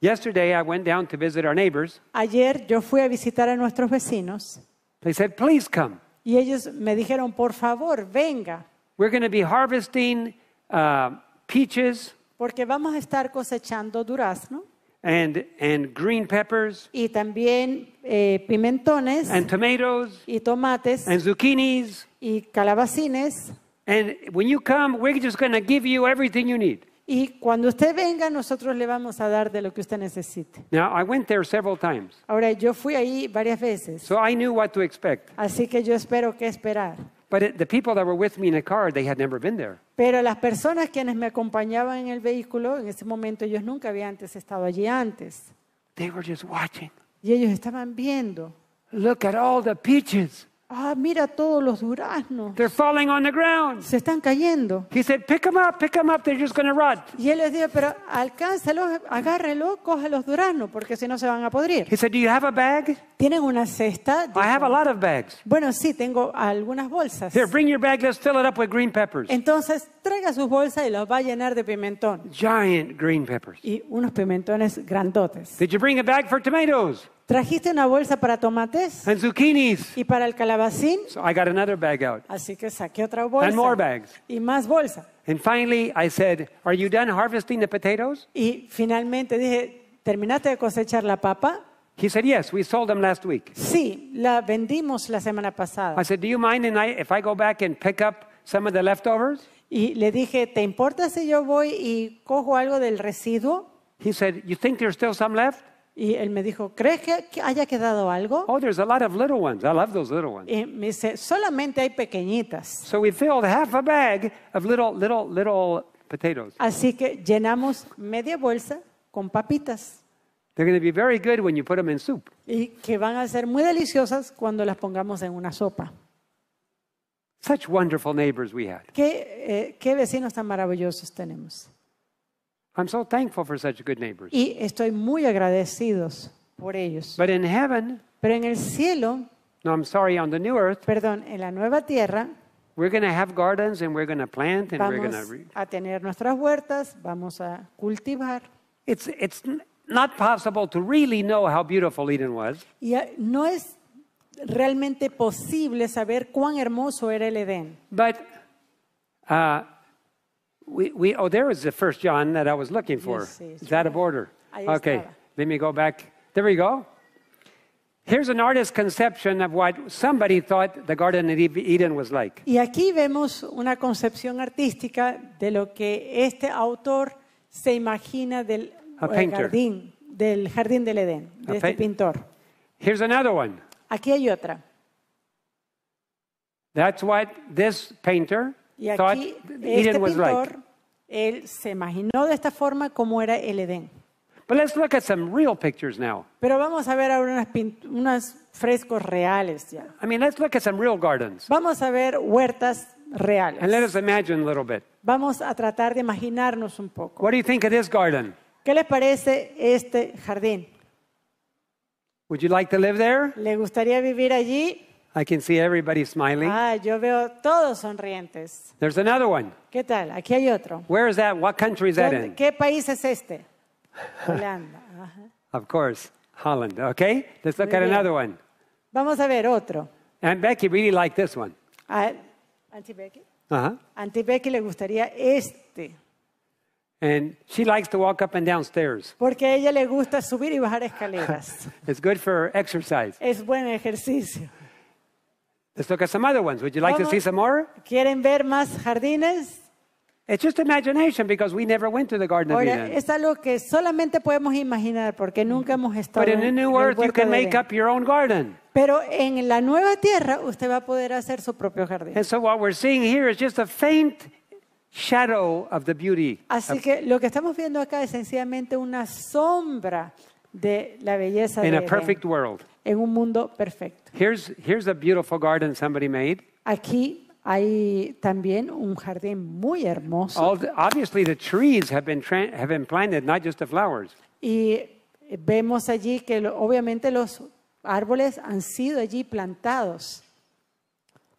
Yesterday I went down to visit our neighbors. Ayer yo fui a visitar a nuestros vecinos. They said, "Please come." Y ellos me dijeron, "Por favor, venga." We're going to be harvesting uh, peaches. Porque vamos a estar cosechando durazno. And, and green peppers. Y también eh, pimentones. And tomatoes. Y tomates. And zucchinis. Y calabacines. And when you come, we're just going to give you everything you need. Y cuando usted venga, nosotros le vamos a dar de lo que usted necesite. Ahora, yo fui ahí varias veces, así que yo espero que esperar. Pero las personas quienes me acompañaban en el vehículo, en ese momento ellos nunca habían antes estado allí antes. Y ellos estaban viendo, Look at all the Ah, mira todos los duraznos. They're falling on the ground. Se están cayendo. He said, pick them up, pick them up, they're just going to rot. Y él les dijo, pero alcánzalos, agárrelo, coja los duraznos, porque si no se van a podrir. He said, do you have a bag? ¿Tienen una cesta? Dijo, I have a lot of bags. Bueno, sí, tengo algunas bolsas. Here, bring your bag, let's fill it up with green peppers. Entonces, traiga sus bolsas y las va a llenar de pimentón. Giant green peppers. Y unos pimentones grandotes. Did you bring a bag for tomatoes? Trajiste una bolsa para tomates and zucchinis. y para el calabacín. So I got another bag out Así que saqué otra bolsa and more bags. y más bolsa. And finally I said, "Are you done harvesting the potatoes?" Y finalmente dije, ¿terminaste de cosechar la papa? He said, "Yes, we sold them last week." Sí, la vendimos la semana pasada. I said, "Do you mind if I go back and pick up some of the leftovers?" Y le dije, ¿te importa si yo voy y cojo algo del residuo? He said, "You think there's still some left?" Y él me dijo, ¿crees que haya quedado algo? Oh, there's a lot of little ones. I love those little ones. Y me dice, solamente hay pequeñitas. So we filled half a bag of little, little, little potatoes. Así que llenamos media bolsa con papitas. They're going to be very good when you put them in soup. Y que van a ser muy deliciosas cuando las pongamos en una sopa. Such wonderful neighbors we had. Qué, eh, qué vecinos tan maravillosos tenemos. I'm so thankful for such good neighbors. Y estoy muy agradecidos por ellos. But in heaven, Pero en el cielo, no, I'm sorry, on the new earth, perdón, en la nueva tierra, we're going to have gardens and we're going to plant and we're going to a tener nuestras huertas, vamos a cultivar. It's it's not possible to really know how beautiful Eden was. Y eh, no es realmente posible saber cuán hermoso era el Edén. But uh, We, we, oh, there was the first John that I was looking for. Yes, Is that a border? Okay, let me go back. There we go. Here's an artist's conception of what somebody thought the Garden of Eden was like. Y aquí vemos una concepción artística de lo que este autor se imagina del eh, jardín, del jardín del Edén, A de este pintor. Here's another one. Aquí hay otra. That's what this painter Y aquí este pintor, like. él se imaginó de esta forma cómo era el Edén. But let's look at some real pictures now. Pero vamos a ver ahora unas, unas frescos reales ya. I mean, let's look at some real gardens. Vamos a ver huertas reales. And let us imagine a little bit. Vamos a tratar de imaginarnos un poco. What do you think of this garden? ¿Qué les parece este jardín? Would you like to live there? ¿Le gustaría vivir allí? I can see everybody smiling. Ah, yo veo todos sonrientes. There's another one. ¿Qué tal? Aquí hay otro. Where is that? What country is that in? ¿Qué país es este? [laughs] Holanda. Ajá. Of course, Holland. Okay, let's look Muy at bien. another one. Vamos a ver otro. And Becky really liked this one. Ah, Auntie Becky. Uh-huh. Auntie Becky le gustaría este. And she likes to walk up and down stairs. Porque a ella le gusta subir y bajar escaleras. [laughs] it's good for exercise. Es buen ejercicio. Let's look at some other ones. Would you like to see some more? ¿Quieren ver más jardines? It's just imagination because we never went to the Garden of Ahora, Eden. es algo que solamente podemos imaginar porque nunca hemos estado But in the new earth, you can make up your own garden. Pero en la nueva tierra usted va a poder hacer su propio jardín. And so what we're seeing here is just a faint shadow of the beauty. Así que lo que estamos viendo acá es sencillamente una sombra de la belleza in de a Edén, perfect world. en un mundo perfecto. Here's, here's a beautiful garden somebody made. Aquí hay también un jardín muy hermoso All the, obviously, the trees have been, have been planted, not just the flowers. y vemos allí que lo- obviamente los árboles han sido allí plantados.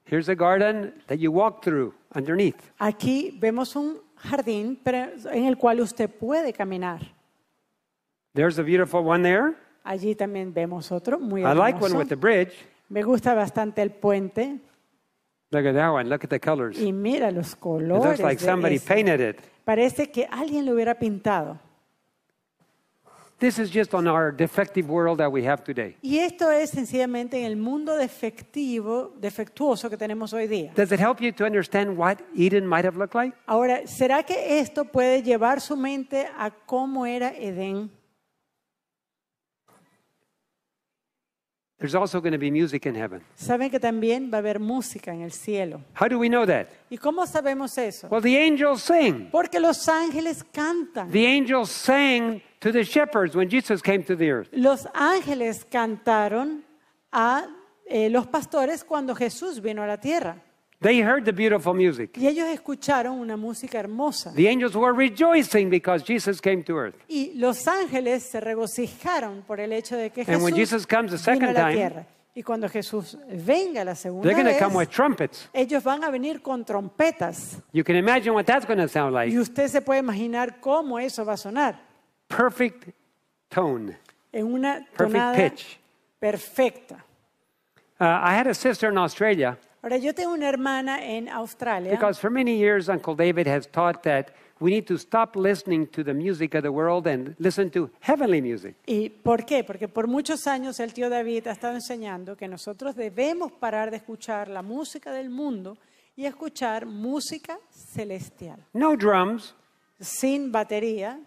Here's a garden that you walk through underneath. Aquí vemos un jardín pero en el cual usted puede caminar. There's a beautiful one there. Allí también vemos otro muy hermoso. I like one with the bridge. Me gusta bastante el puente. Look at that one. Look at the colors. Y mira los It colores. looks like somebody ese. painted it. Parece que alguien lo hubiera pintado. This is just on our defective world that we have today. Y esto es sencillamente en el mundo defectivo, defectuoso que tenemos hoy día. Does it help you to understand what Eden might have looked like? Ahora, ¿será que esto puede llevar su mente a cómo era Edén? There's also going to be music in heaven. Saben que también va a haber música en el cielo. How do we know that? ¿Y cómo sabemos eso? Well, the angels sing. Porque los ángeles cantan. The angels sang to the shepherds when Jesus came to the earth. Los ángeles cantaron a eh, los pastores cuando Jesús vino a la tierra. They heard the beautiful music. Y ellos escucharon una música hermosa. The angels were rejoicing because Jesus came to earth. Y los ángeles se regocijaron por el hecho de que Jesús And when Jesus comes the second vino a la time, tierra. Y cuando Jesús venga la segunda they're vez, come with trumpets. ellos van a venir con trompetas. You can imagine what that's going to sound like. Y usted se puede imaginar cómo eso va a sonar. Perfect tone. En una Perfect tonada pitch. perfecta. Uh, I had a sister in Australia. Ahora yo tengo una hermana en Australia. Because for many years, Uncle David has taught that we need to stop listening to the music of the world and listen to heavenly music. ¿Y por qué? Porque por muchos años el tío David ha estado enseñando que nosotros debemos parar de escuchar la música del mundo y escuchar música celestial. No drums. Sin batería.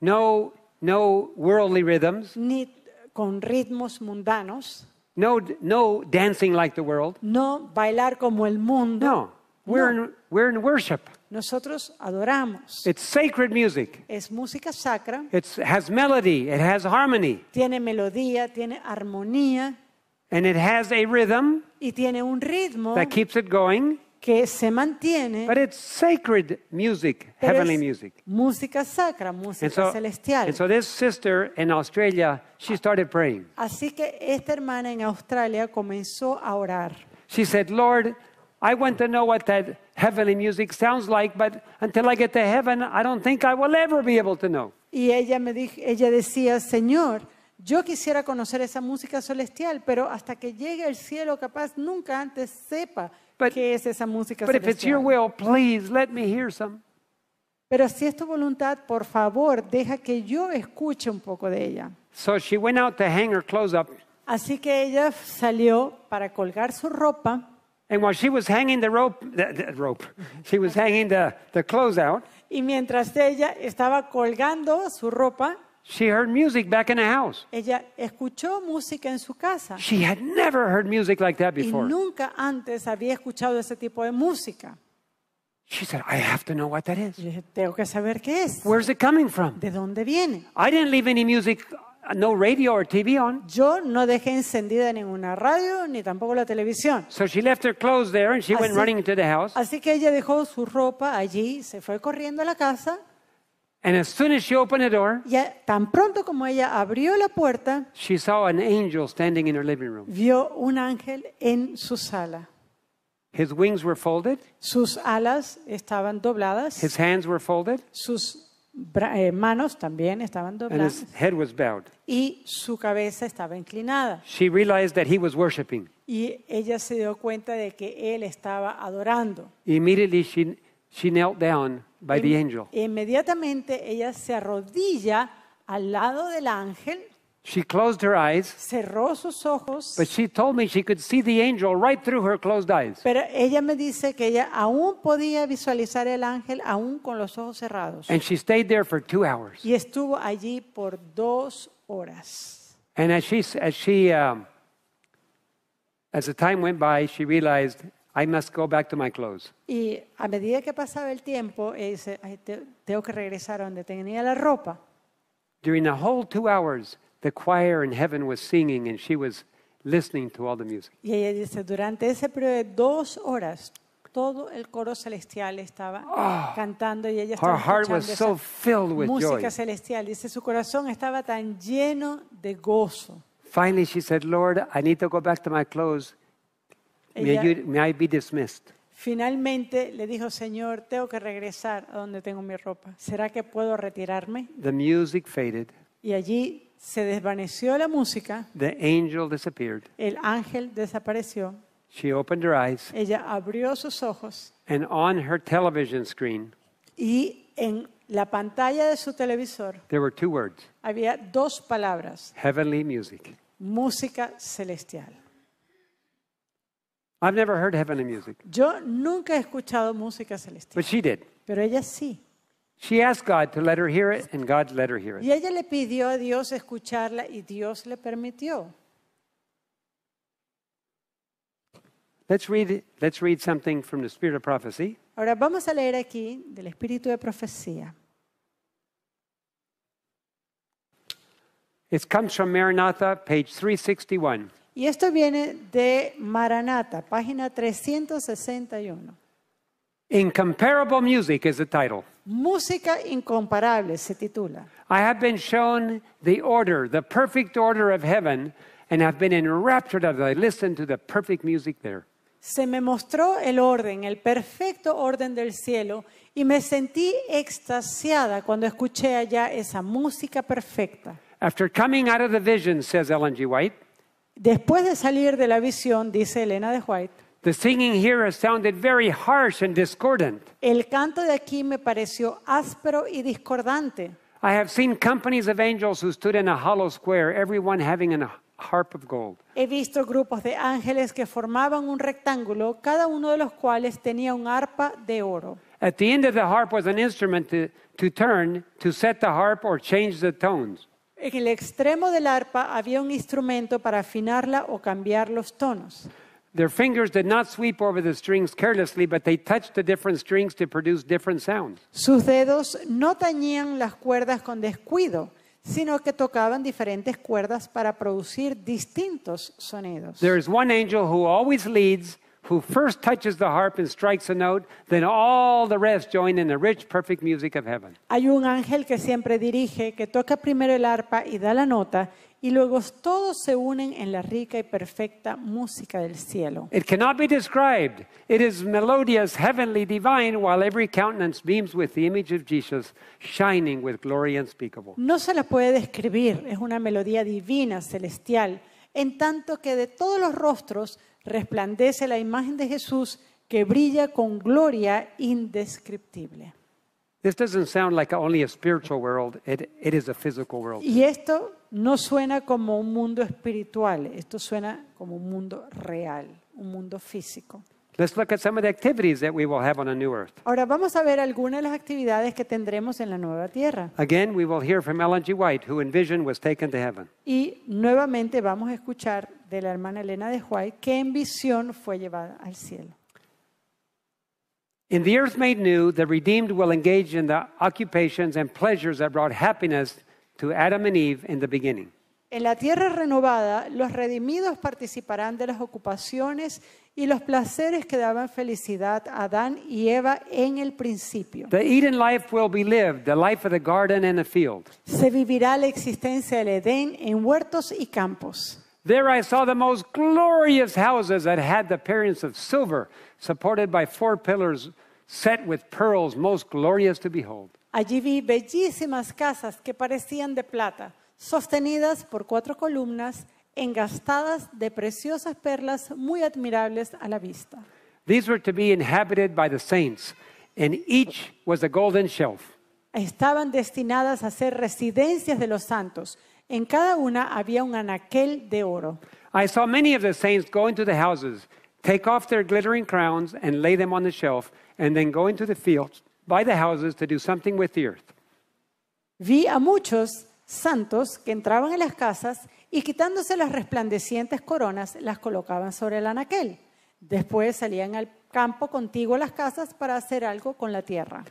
No, no worldly rhythms. Ni con ritmos mundanos. No, no dancing like the world. No bailar como el mundo. No. We're, no. In, we're in worship. Nosotros adoramos. It's sacred music. Es música sacra. It has melody, it has harmony. Tiene melodía, tiene armonía. And it has a rhythm y tiene un ritmo that keeps it going. que se mantiene. But it's sacred music, pero heavenly es music. Música sacra, música so, celestial. And so this sister in Australia, she started praying. Así que esta hermana en Australia comenzó a orar. She said, "Lord, I want to know what that heavenly music sounds like, but until I get to heaven, I don't think I will ever be able to know." Y ella me dijo, ella decía, "Señor, yo quisiera conocer esa música celestial, pero hasta que llegue el cielo, capaz nunca antes sepa But, ¿Qué es esa música but if it's your will, please let me hear some. Pero si es tu voluntad, por favor, deja que yo escuche un poco de ella. So she went out to hang her clothes up. Así que ella salió para colgar su ropa And while she was hanging the rope, the, the rope, she was hanging the, the clothes out. Y mientras ella estaba colgando su ropa, She heard music back in the house. Ella escuchó música en su casa. She had never heard music like that before. Y nunca antes había escuchado ese tipo de música. She said, I have to know what that is. Yo dije, tengo que saber qué es. Where's it coming from? ¿De dónde viene? I didn't leave any music, no radio or TV on. Yo no dejé encendida ninguna radio ni tampoco la televisión. So she left her clothes there and she went running into the house. Así que ella dejó su ropa allí, se fue corriendo a la casa. And as soon as she opened the door, ya, tan pronto como ella abrió la puerta, she saw an angel standing in her living room. vio un ángel en su sala. His wings were folded. Sus alas estaban dobladas. His hands were folded. Sus eh, manos también estaban dobladas. And his head was bowed. Y su cabeza estaba inclinada. She realized that he was worshiping. Y ella se dio cuenta de que él estaba adorando. Immediately she, she knelt down by the angel. Inmediatamente ella se arrodilla al lado del ángel. She closed her eyes. Cerró sus ojos. But she told me she could see the angel right through her closed eyes. Pero ella me dice que ella aún podía visualizar el ángel aún con los ojos cerrados. And she stayed there for two hours. Y estuvo allí por dos horas. And as she, as she, um, as the time went by, she realized I must go back to my clothes. Y a medida que pasaba el tiempo, eh, dice, tengo que regresar a donde tenía la ropa. During the whole two hours, the choir in heaven was singing and she was listening to all the music. Y ella dice, durante ese periodo de dos horas, todo el coro celestial estaba ah, cantando y ella Her estaba heart escuchando was esa so filled with música joy. celestial. Dice, su corazón estaba tan lleno de gozo. Finally, she said, Lord, I need to go back to my clothes. may, I be dismissed. Finalmente le dijo, Señor, tengo que regresar a donde tengo mi ropa. ¿Será que puedo retirarme? The music faded. Y allí se desvaneció la música. The angel disappeared. El ángel desapareció. She opened her eyes. Ella abrió sus ojos. And on her television screen. Y en la pantalla de su televisor. There were two words. Había dos palabras. Heavenly music. Música celestial. I've never heard heavenly music. Yo nunca he escuchado música celestial. But she did. Pero ella sí. She asked God to let her hear it and God let her hear it. Y ella le pidió a Dios escucharla y Dios le permitió. Let's read, let's read something from the Spirit of Prophecy. Ahora vamos a leer aquí del Espíritu de Profecía. It comes from Maranatha, page 361. Y esto viene de Maranata, página 361. Incomparable Music is the title. Música incomparable se titula. I have been shown the order, the perfect order of heaven, and have been enraptured as I listened to the perfect music there. Se me mostró el orden, el perfecto orden del cielo, y me sentí extasiada cuando escuché allá esa música perfecta. After coming out of the vision, says Ellen G. White, Después de salir de la visión, dice Elena de White, The singing here sounded very harsh and discordant. el canto de aquí me pareció áspero y discordante. I have seen companies of angels who stood in a hollow square, everyone having harp of gold. He visto grupos de ángeles que formaban un rectángulo, cada uno de los cuales tenía un arpa de oro. At the end of the harp was an instrument to, to turn, to set the harp or change the tones. En el extremo del arpa había un instrumento para afinarla o cambiar los tonos. Sus dedos no tañían las cuerdas con descuido, sino que tocaban diferentes cuerdas para producir distintos sonidos. There is one angel who always leads who first touches the harp and strikes a note, then all the rest join in the rich, perfect music of heaven. Hay un ángel que siempre dirige, que toca primero el arpa y da la nota, y luego todos se unen en la rica y perfecta música del cielo. It cannot be described. It is melodious, heavenly, divine, while every countenance beams with the image of Jesus, shining with glory unspeakable. No se la puede describir. Es una melodía divina, celestial, en tanto que de todos los rostros resplandece la imagen de Jesús que brilla con gloria indescriptible. Y esto no suena como un mundo espiritual, esto suena como un mundo real, un mundo físico. Let's look at some of the activities that we will have on a new earth. Ahora vamos a ver algunas de las actividades que tendremos en la nueva tierra. Again, we will hear from Ellen G. White, who in vision was taken to heaven. Y nuevamente vamos a escuchar de la hermana Elena de White que en visión fue llevada al cielo. In the earth made new, the redeemed will engage in the occupations and pleasures that brought happiness to Adam and Eve in the beginning. En la tierra renovada, los redimidos participarán de las ocupaciones y los placeres que daban felicidad a Adán y Eva en el principio. Se vivirá la existencia del Edén en huertos y campos. Allí vi bellísimas casas que parecían de plata, sostenidas por cuatro columnas engastadas de preciosas perlas muy admirables a la vista. These were to be inhabited by the saints, and each was a golden shelf. Estaban destinadas a ser residencias de los santos. En cada una había un anaquel de oro. I saw many of the saints go into the houses, take off their glittering crowns and lay them on the shelf, and then go into the fields by the houses to do something with the earth. Vi a muchos santos que entraban en las casas y quitándose las resplandecientes coronas las colocaban sobre el anaquel. Después salían al campo contigo a las casas para hacer algo con la tierra.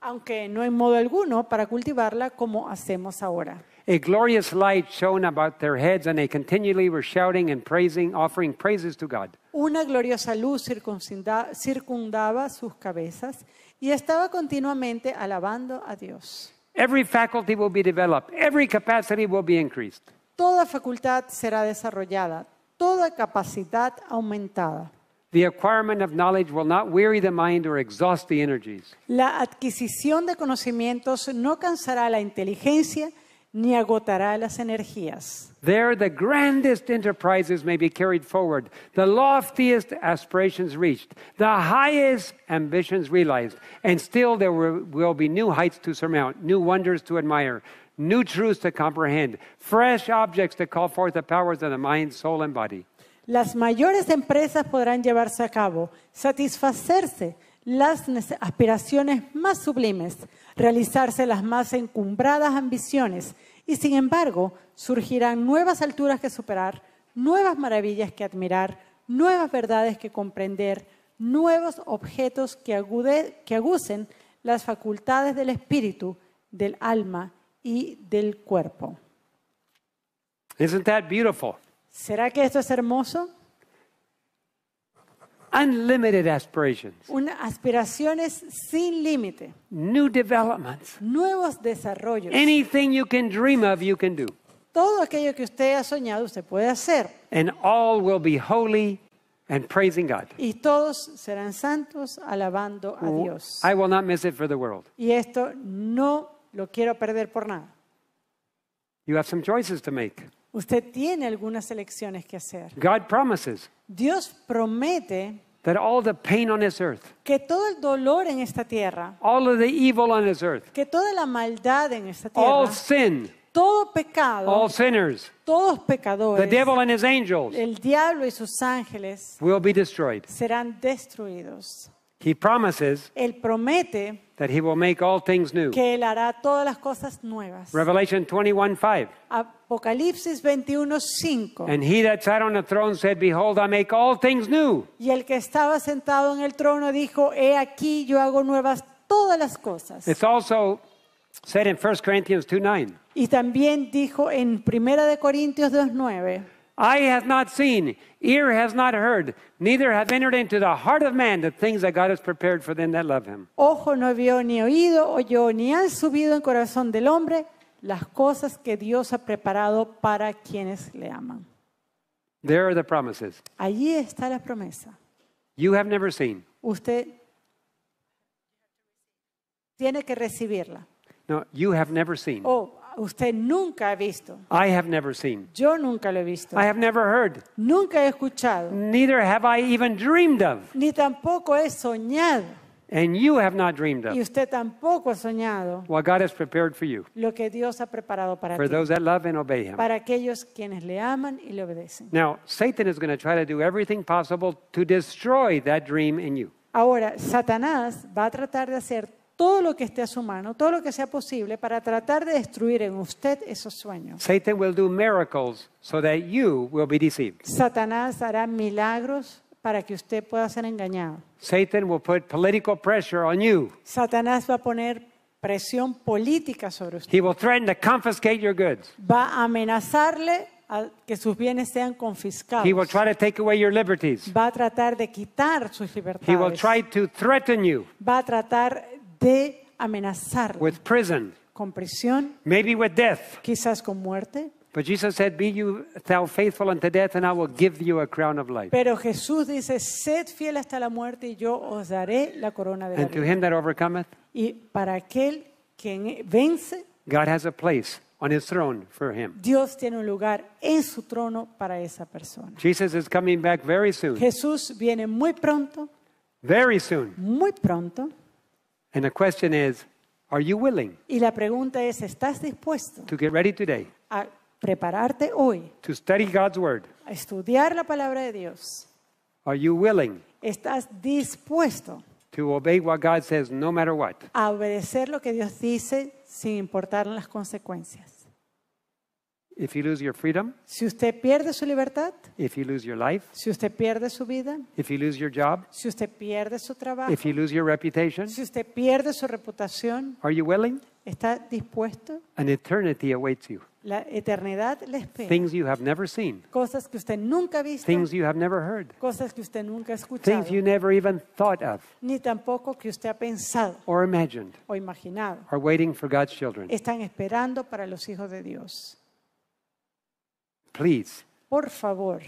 Aunque no hay modo alguno para cultivarla como hacemos ahora. Una gloriosa luz circundaba sus cabezas y estaba continuamente alabando a Dios. Every faculty will be developed. Every capacity will be increased. Toda facultad será desarrollada. Toda capacidad aumentada. The acquirement of knowledge will not weary the mind or exhaust the energies. La adquisición de conocimientos no cansará la inteligencia ni agotará las energías. There the grandest enterprises may be carried forward, the loftiest aspirations reached, the highest ambitions realized, and still there will be new heights to surmount, new wonders to admire, new truths to comprehend, fresh objects to call forth the powers of the mind, soul and body. Las mayores empresas podrán llevarse a cabo, satisfacerse las aspiraciones más sublimes, realizarse las más encumbradas ambiciones, y sin embargo, surgirán nuevas alturas que superar, nuevas maravillas que admirar, nuevas verdades que comprender, nuevos objetos que, aguden, las facultades del espíritu, del alma y del cuerpo. ¿Será que esto es hermoso? Unlimited aspirations. Una aspiraciones sin límite. New developments. Nuevos desarrollos. Anything you can dream of, you can do. Todo aquello que usted ha soñado, usted puede hacer. And all will be holy and praising God. Y todos serán santos alabando a Dios. I will not miss it for the world. Y esto no lo quiero perder por nada. You have some choices to make. Usted tiene algunas elecciones que hacer. God promises. Dios promete que todo el dolor en esta tierra, all of the evil on this earth, que toda la maldad en esta tierra, all sin, todo pecado, all sinners, todos pecadores, the devil and his angels, el diablo y sus ángeles, will be destroyed. serán destruidos. He promises él promete that he will make all things new. que él hará todas las cosas nuevas. Revelation 21:5. Apocalipsis 21:5. And he that sat on the throne said, behold, I make all things new. Y el que estaba sentado en el trono dijo, he aquí yo hago nuevas todas las cosas. It's also said in 1 Corinthians 2:9. Y también dijo en Primera de Corintios 2:9. Eye has not seen, ear has not heard, neither have entered into the heart of man the things that God has prepared for them that love him. Ojo no vio ni oído, oyó ni han subido en corazón del hombre las cosas que Dios ha preparado para quienes le aman. There are the promises. Allí está la promesa. You have never seen. Usted tiene que recibirla. No, you have never seen. Oh, usted nunca ha visto. I have never seen. Yo nunca lo he visto. I have never heard. Nunca he escuchado. Neither have I even dreamed of. Ni tampoco he soñado. And you have not dreamed of. Y usted tampoco ha soñado. What God has prepared for you. Lo que Dios ha preparado para for ti. those that love and obey Him. Para aquellos quienes le aman y le obedecen. Now, Satan is going to try to do everything possible to destroy that dream in you. Ahora, Satanás va a tratar de hacer todo lo que esté a su mano, todo lo que sea posible para tratar de destruir en usted esos sueños. Satanás hará milagros para que usted pueda ser engañado. Satanás va a poner presión política sobre usted. Va a amenazarle a que sus bienes sean confiscados. Va a tratar de quitar sus libertades. Va a tratar de amenazar with prison, con prisión, maybe with death. quizás con muerte. But Jesus said, "Be you thou faithful unto death, and I will give you a crown of life." Pero Jesús dice, "Sed fiel hasta la muerte, y yo os daré la corona de la vida." And to him that overcometh, y para aquel que vence, God has a place on his throne for him. Dios tiene un lugar en su trono para esa persona. Jesus is coming back very soon. Jesús viene muy pronto. Very soon. Muy pronto. And the question is, are you willing Y la pregunta es, ¿estás dispuesto to get ready today a prepararte hoy, to study God's word? a estudiar la palabra de Dios? Are you willing ¿Estás dispuesto to obey what God says no matter what? a obedecer lo que Dios dice sin importar las consecuencias? If you lose your freedom, si usted pierde su libertad, if you lose your life, si usted pierde su vida, if you lose your job, si usted pierde su trabajo, if you lose your reputation, si usted pierde su reputación, are you willing? ¿Está dispuesto? An eternity awaits you. La eternidad le espera. Things you have never seen. Cosas que usted nunca ha visto. Things you have never heard. Cosas que usted nunca ha escuchado. Things you never even thought of. Ni tampoco que usted ha pensado. Or imagined. O imaginado. Are waiting for God's children. Están esperando para los hijos de Dios. Please. Por favor.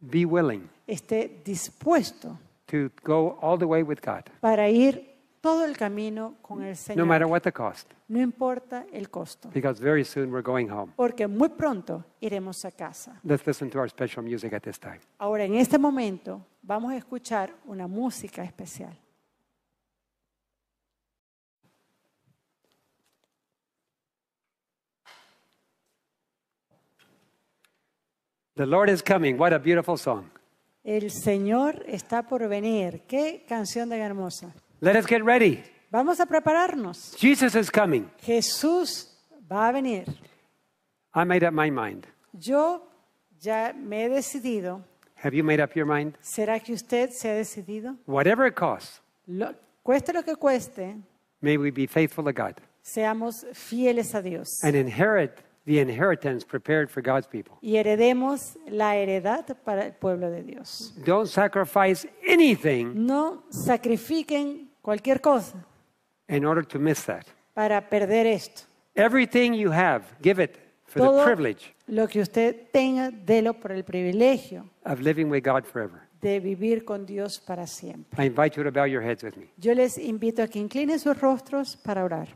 Be willing. Esté dispuesto. To go all the way with God. Para ir todo el camino con el Señor. No, matter what the cost. no importa el costo. Because very soon we're going home. Porque muy pronto iremos a casa. Let's listen to our special music at this time. Ahora en este momento vamos a escuchar una música especial. The Lord is coming. What a beautiful song. El Señor está por venir. Qué canción tan hermosa. Let us get ready. Vamos a prepararnos. Jesus is coming. Jesús va a venir. I made up my mind. Yo ya me he decidido. Have you made up your mind? ¿Será que usted se ha decidido? Whatever it costs. Lo, cueste lo que cueste. May we be faithful to God. Seamos fieles a Dios. And inherit the inheritance prepared for God's people. Y heredemos la heredad para el pueblo de Dios. Don't sacrifice anything No sacrifiquen cualquier cosa in order to miss that. para perder esto. Everything you have, give it for the Todo privilege lo que usted tenga, délo por el privilegio of living with God forever. de vivir con Dios para siempre. I invite you to bow your heads with me. Yo les invito a que inclinen sus rostros para orar.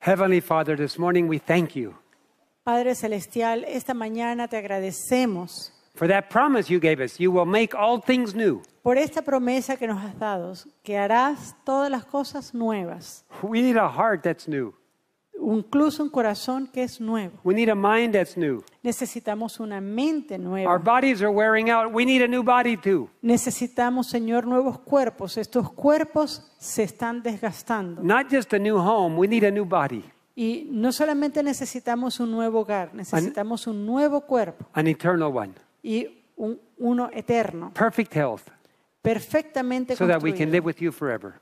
Heavenly Father, this morning we thank you. Padre celestial, esta mañana te agradecemos. For that promise you gave us, you will make all things new. Por esta promesa que nos has dado, que harás todas las cosas nuevas. We need a heart that's new. incluso un corazón que es nuevo. Necesitamos una mente nueva. Necesitamos, Señor, nuevos cuerpos. Estos cuerpos se están desgastando. Y no solamente necesitamos un nuevo hogar, necesitamos un nuevo cuerpo. Y uno eterno. Perfect health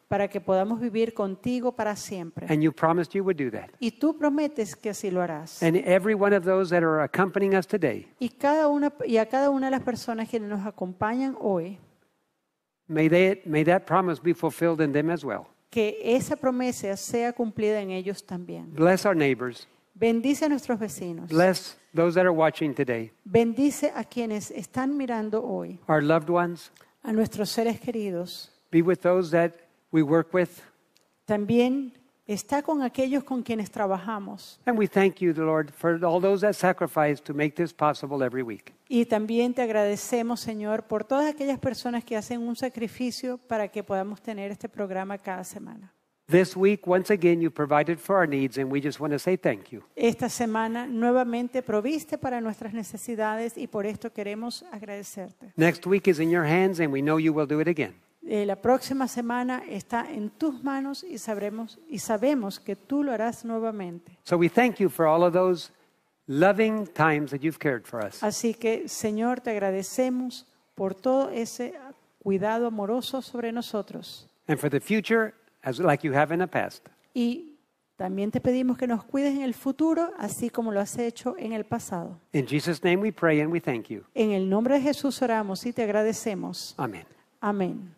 para que podamos vivir contigo para siempre. Y tú prometes que así lo harás. Y, cada una, y a cada una de las personas que nos acompañan hoy, que esa promesa sea cumplida en ellos también. Bendice a nuestros vecinos. Bendice a quienes están mirando hoy, our loved ones, a nuestros seres queridos. También está con aquellos con quienes trabajamos. Y también te agradecemos, Señor, por todas aquellas personas que hacen un sacrificio para que podamos tener este programa cada semana. This week, once again, you provided for our needs, and we just want to say thank you. Esta semana nuevamente proviste para nuestras necesidades y por esto queremos agradecerte. Next week is in your hands, and we know you will do it again. Eh, la próxima semana está en tus manos y sabremos y sabemos que tú lo harás nuevamente. So we thank you for all of those loving times that you've cared for us. Así que, Señor, te agradecemos por todo ese cuidado amoroso sobre nosotros. And for the future, Y también te pedimos que nos cuides en el futuro, así como lo has hecho en el pasado. name we pray and we thank you. En el nombre de Jesús oramos y te agradecemos. Amén. Amén.